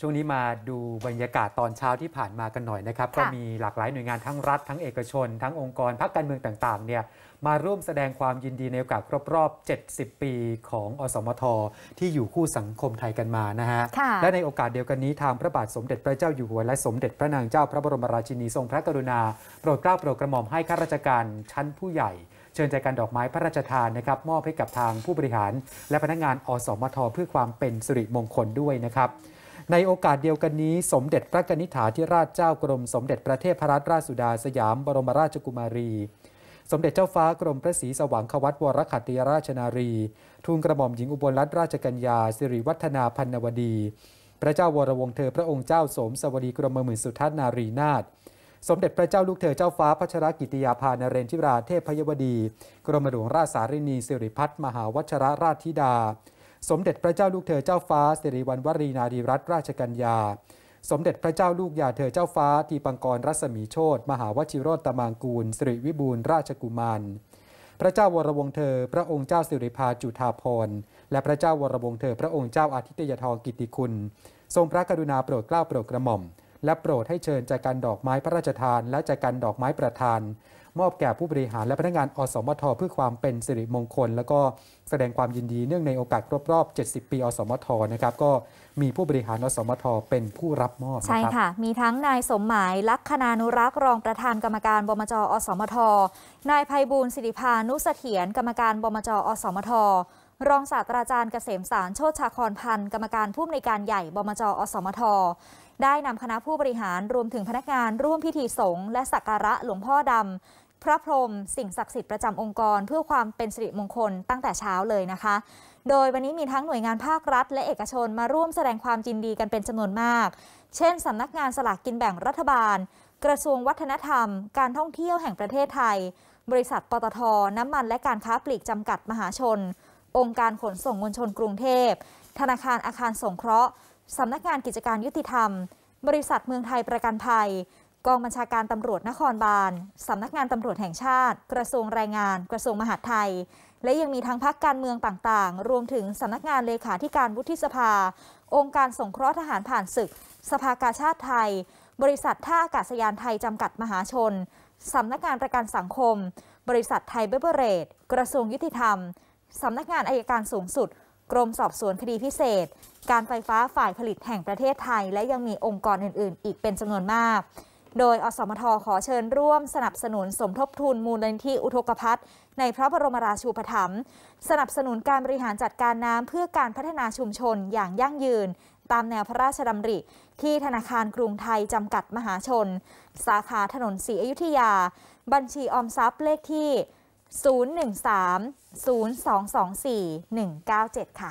ช่วงนี้มาดูบรรยากาศตอนเช้าที่ผ่านมากันหน่อยนะครับก็มีหลากหลายหน่วยงานทั้งรัฐทั้งเอกชนทั้งองค์กรพรรคการเมืองต่างๆเนี่ยมาร่วมแสดงความยินดีในโอกาสครบรอบ 70 ปีของอสมท ที่อยู่คู่สังคมไทยกันมานะฮะและในโอกาสเดียวกันนี้ทางพระบาทสมเด็จพระเจ้าอยู่หัว และสมเด็จพระนางเจ้า พระบรมราชินีทรงพระกรุณาโปรดเกล้าโปรดกระหม่อมให้ข้าราชการชั้นผู้ใหญ่ เชิญใจกันดอกไม้พระราชทานนะครับมอบให้กับทางผู้บริหารและพนักงานอสมทเพื่อความเป็นสิริมงคลด้วยนะครับในโอกาสเดียวกันนี้สมเด็จพระนิษฐาธิราชเจ้ากรม สมเด็จพระเทพรัตนราชสุดาสยามบรมราชกุมารี สมเด็จเจ้าฟ้ากรมพระศรีสว่างควัตวรคัติราชนารีทูลกระหม่อมหญิงอุบลรัตนราชกัญญาสิริวัฒนาพันวดี พระเจ้าวรวงเธอพระองค์เจ้าสมสวดีกรมหมื่นสุทัศนารีนาถสมเด็จพระเจ้าลูกเธอเจ้าฟ้าพัชรกิติยาภานเรนทิราเทพพยวดี กรมหลวงราชสารินีสิริพัฒมหาวัชรราชธิดาสมเด็จพระเจ้าลูกเธอเจ้าฟ้าสิริวัณวรีนารีรัตนราชกัญญา สมเด็จพระเจ้าลูกยาเธอเจ้าฟ้าทีปังกรรัศมีโชตมหาวชิโรตมังกูลสิริวิบูลราชกุมาร พระเจ้าวรวงเธอพระองค์เจ้าสิริพาจุฑาพรและพระเจ้าวรวงเธอพระองค์เจ้าอาทิตยทองกิติคุณ ทรงพระกรุณาโปรดเกล้าโปรดกระหม่อม และโปรดให้เชิญจากการดอกไม้พระราชทานและจากการดอกไม้ประทานมอบแก่ผู้บริหาร และพนักงานอสมท เพื่อความเป็นสิริมงคล แล้วก็แสดงความยินดีเนื่องในโอกาสครบรอบ 70 ปีอสมทนะครับก็มีผู้บริหารอสมท เป็นผู้รับมอบใช่ค่ะ มีทั้งนายสมหมายลักคณานุรักษ์รองประธานกรรมการบมจอสมท นายภัยบูลสิริพานุเสถียรกรรมการบมจอสมทรองศาสตราจารย์เกษมสารโชติชาครพันธ์กรรมการผู้อำนวยการใหญ่บมจอสมทได้นำคณะผู้บริหาร รวมถึงพนักงาน ร่วมพิธีสงฆ์และสักการะหลวงพ่อดำพระพรหมสิ่งศักดิ์สิทธิ์ประจำองค์กร เพื่อความเป็นสิริมงคลตั้งแต่เช้าเลยนะคะ โดยวันนี้มีทั้งหน่วยงานภาครัฐ และเอกชนมาร่วมแสดงความจินดีกันเป็นจำนวนมาก เช่นสำนักงานสลากกินแบ่งรัฐบาล กระทรวงวัฒนธรรม การท่องเที่ยวแห่งประเทศไทย บริษัทปตท น้ำมันและการค้าปลีกจำกัดมหาชน องค์การขนส่งมวลชนกรุงเทพธนาคารอาคารสงเคราะห์สำนักงานกิจการยุติธรรมบริษัทเมืองไทยประกันภัย กองบัญชาการตำรวจนครบาล สำนักงานตำรวจแห่งชาติ กระทรวงแรงงาน กระทรวงมหาดไทย และยังมีทั้งพักการเมืองต่างๆ รวมถึงสำนักงานเลขาธิการวุฒิสภา องค์การสงเคราะห์ทหารผ่านศึก สภากาชาติไทย บริษัทท่าอากาศยานไทยจำกัดมหาชน สำนักงานประกันสังคม บริษัทไทยเบเบอร์เรด กระทรวงยุติธรรม สำนักงานอายการสูงสุดกรมสอบสวนคดีพิเศษ การไฟฟ้าฝ่ายผลิตแห่งประเทศไทย และยังมีองค์กรอื่นๆ อีกเป็นจำนวนมาก โดยอสมทขอเชิญร่วมสนับสนุนสมทบทุนมูลนิธิอุทกภัทรในพระบรมราชูปถัมภ์สนับสนุนการบริหารจัดการน้ำเพื่อการพัฒนาชุมชนอย่างยั่งยืน ตามแนวพระราชดำริ ที่ธนาคารกรุงไทยจำกัดมหาชน สาขาถนนศรีอยุธยา บัญชีออมทรัพย์เลขที่013 0224 197 ค่ะ